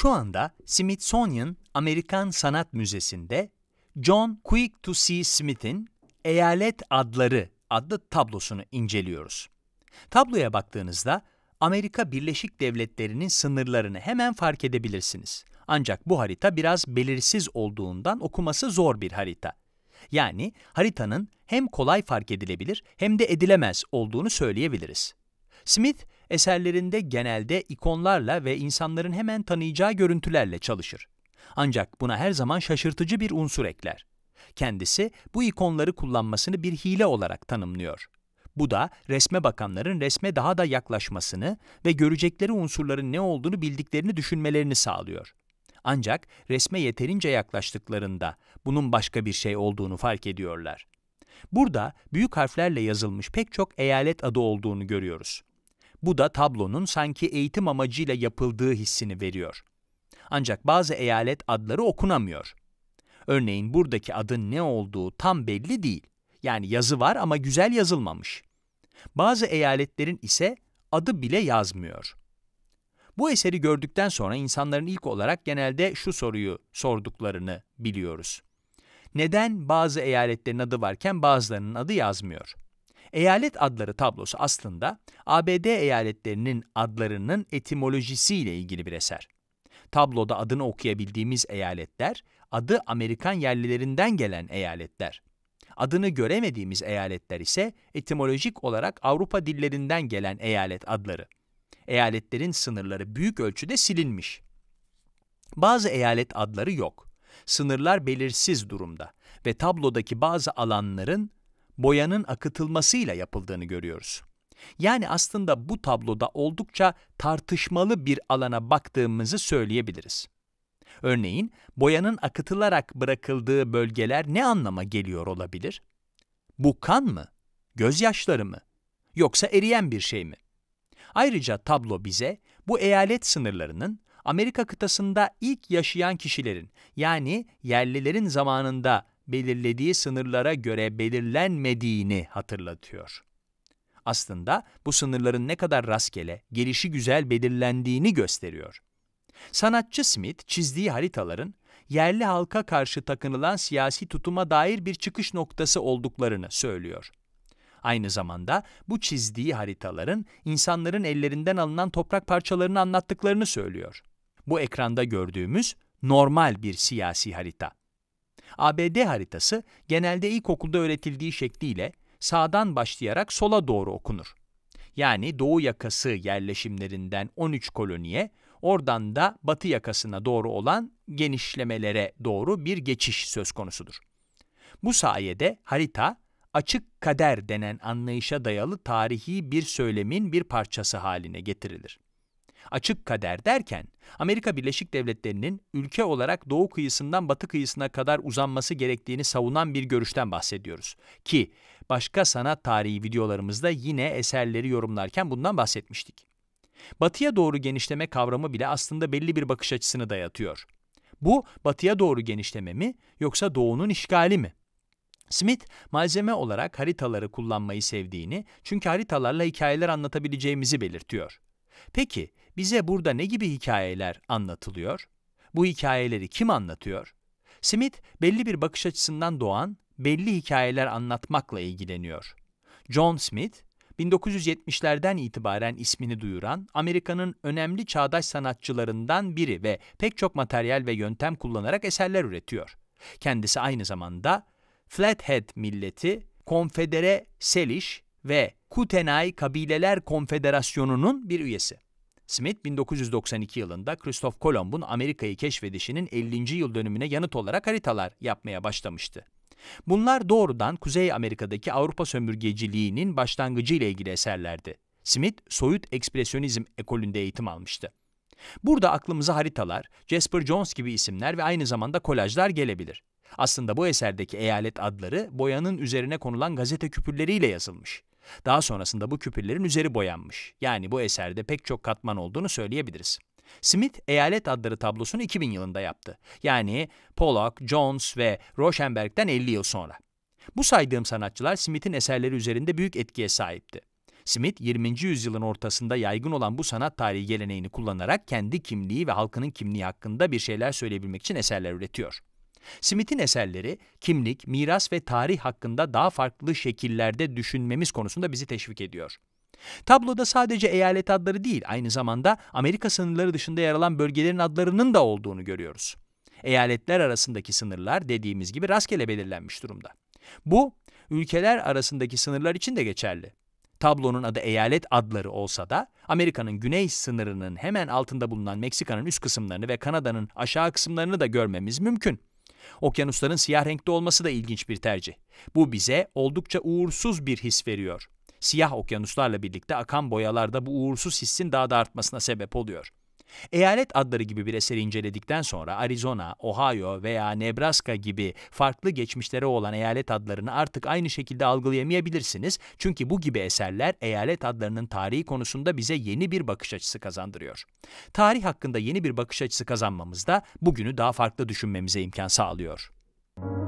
Şu anda Smithsonian Amerikan Sanat Müzesi'nde John Quick to See Smith'in Eyalet Adları adlı tablosunu inceliyoruz. Tabloya baktığınızda Amerika Birleşik Devletleri'nin sınırlarını hemen fark edebilirsiniz. Ancak bu harita biraz belirsiz olduğundan okuması zor bir harita. Yani haritanın hem kolay fark edilebilir hem de edilemez olduğunu söyleyebiliriz. Smith, Eserlerinde genelde ikonlarla ve insanların hemen tanıyacağı görüntülerle çalışır. Ancak buna her zaman şaşırtıcı bir unsur ekler. Kendisi bu ikonları kullanmasını bir hile olarak tanımlıyor. Bu da resme bakanların resme daha da yaklaşmasını ve görecekleri unsurların ne olduğunu bildiklerini düşünmelerini sağlıyor. Ancak resme yeterince yaklaştıklarında bunun başka bir şey olduğunu fark ediyorlar. Burada büyük harflerle yazılmış pek çok eyalet adı olduğunu görüyoruz. Bu da tablonun sanki eğitim amacıyla yapıldığı hissini veriyor. Ancak bazı eyalet adları okunamıyor. Örneğin buradaki adın ne olduğu tam belli değil. Yani yazı var ama güzel yazılmamış. Bazı eyaletlerin ise adı bile yazmıyor. Bu eseri gördükten sonra insanların ilk olarak genelde şu soruyu sorduklarını biliyoruz. Neden bazı eyaletlerin adı varken bazılarının adı yazmıyor? Eyalet adları tablosu aslında ABD eyaletlerinin adlarının etimolojisiyle ilgili bir eser. Tabloda adını okuyabildiğimiz eyaletler, adı Amerikan yerlilerinden gelen eyaletler. Adını göremediğimiz eyaletler ise etimolojik olarak Avrupa dillerinden gelen eyalet adları. Eyaletlerin sınırları büyük ölçüde silinmiş. Bazı eyalet adları yok. Sınırlar belirsiz durumda ve tablodaki bazı alanların boyanın akıtılmasıyla yapıldığını görüyoruz. Yani aslında bu tabloda oldukça tartışmalı bir alana baktığımızı söyleyebiliriz. Örneğin, boyanın akıtılarak bırakıldığı bölgeler ne anlama geliyor olabilir? Bu kan mı? Gözyaşları mı? Yoksa eriyen bir şey mi? Ayrıca tablo bize bu eyalet sınırlarının Amerika kıtasında ilk yaşayan kişilerin yani yerlilerin zamanında belirlediği sınırlara göre belirlenmediğini hatırlatıyor. Aslında bu sınırların ne kadar rastgele, gelişi güzel belirlendiğini gösteriyor. Sanatçı Smith çizdiği haritaların yerli halka karşı takınılan siyasi tutuma dair bir çıkış noktası olduklarını söylüyor. Aynı zamanda bu çizdiği haritaların insanların ellerinden alınan toprak parçalarını anlattıklarını söylüyor. Bu ekranda gördüğümüz normal bir siyasi harita. ABD haritası genelde ilkokulda öğretildiği şekliyle sağdan başlayarak sola doğru okunur. Yani doğu yakası yerleşimlerinden 13 koloniye, oradan da batı yakasına doğru olan genişlemelere doğru bir geçiş söz konusudur. Bu sayede harita, açık kader denen anlayışa dayalı tarihi bir söylemin bir parçası haline getirilir. Açık kader derken Amerika Birleşik Devletleri'nin ülke olarak doğu kıyısından batı kıyısına kadar uzanması gerektiğini savunan bir görüşten bahsediyoruz. Ki başka sanat tarihi videolarımızda yine eserleri yorumlarken bundan bahsetmiştik. Batıya doğru genişleme kavramı bile aslında belli bir bakış açısını dayatıyor. Bu batıya doğru genişleme mi yoksa doğunun işgali mi? Smith, malzeme olarak haritaları kullanmayı sevdiğini, çünkü haritalarla hikayeler anlatabileceğimizi belirtiyor. Peki, bize burada ne gibi hikayeler anlatılıyor? Bu hikayeleri kim anlatıyor? Smith, belli bir bakış açısından doğan, belli hikayeler anlatmakla ilgileniyor. John Smith, 1970'lerden itibaren ismini duyuran Amerika'nın önemli çağdaş sanatçılarından biri ve pek çok materyal ve yöntem kullanarak eserler üretiyor. Kendisi aynı zamanda Flathead milleti, Konfedere Selish ve Kutenay Kabileler Konfederasyonu'nun bir üyesi. Smith 1992 yılında Christoph Kolomb'un Amerika'yı keşfedişinin 50. yıl dönümüne yanıt olarak haritalar yapmaya başlamıştı. Bunlar doğrudan Kuzey Amerika'daki Avrupa sömürgeciliğinin başlangıcı ile ilgili eserlerdi. Smith, soyut ekspresyonizm ekolünde eğitim almıştı. Burada aklımıza haritalar, Jasper Jones gibi isimler ve aynı zamanda kolajlar gelebilir. Aslında bu eserdeki eyalet adları boyanın üzerine konulan gazete küpürleriyle yazılmış. Daha sonrasında bu küpürlerin üzeri boyanmış. Yani bu eserde pek çok katman olduğunu söyleyebiliriz. Smith eyalet adları tablosunu 2000 yılında yaptı. Yani Pollock, Jones ve Rauschenberg'den 50 yıl sonra. Bu saydığım sanatçılar Smith'in eserleri üzerinde büyük etkiye sahipti. Smith 20. yüzyılın ortasında yaygın olan bu sanat tarihi geleneğini kullanarak kendi kimliği ve halkının kimliği hakkında bir şeyler söyleyebilmek için eserler üretiyor. Smith'in eserleri kimlik, miras ve tarih hakkında daha farklı şekillerde düşünmemiz konusunda bizi teşvik ediyor. Tabloda sadece eyalet adları değil, aynı zamanda Amerika sınırları dışında yer alan bölgelerin adlarının da olduğunu görüyoruz. Eyaletler arasındaki sınırlar dediğimiz gibi rastgele belirlenmiş durumda. Bu, ülkeler arasındaki sınırlar için de geçerli. Tablonun adı eyalet adları olsa da Amerika'nın güney sınırının hemen altında bulunan Meksika'nın üst kısımlarını ve Kanada'nın aşağı kısımlarını da görmemiz mümkün. Okyanusların siyah renkte olması da ilginç bir tercih. Bu bize oldukça uğursuz bir his veriyor. Siyah okyanuslarla birlikte akan boyalarda bu uğursuz hissin daha da artmasına sebep oluyor. Eyalet adları gibi bir eseri inceledikten sonra Arizona, Ohio veya Nebraska gibi farklı geçmişlere olan eyalet adlarını artık aynı şekilde algılayamayabilirsiniz. Çünkü bu gibi eserler eyalet adlarının tarihi konusunda bize yeni bir bakış açısı kazandırıyor. Tarih hakkında yeni bir bakış açısı kazanmamız da bugünü daha farklı düşünmemize imkan sağlıyor. Müzik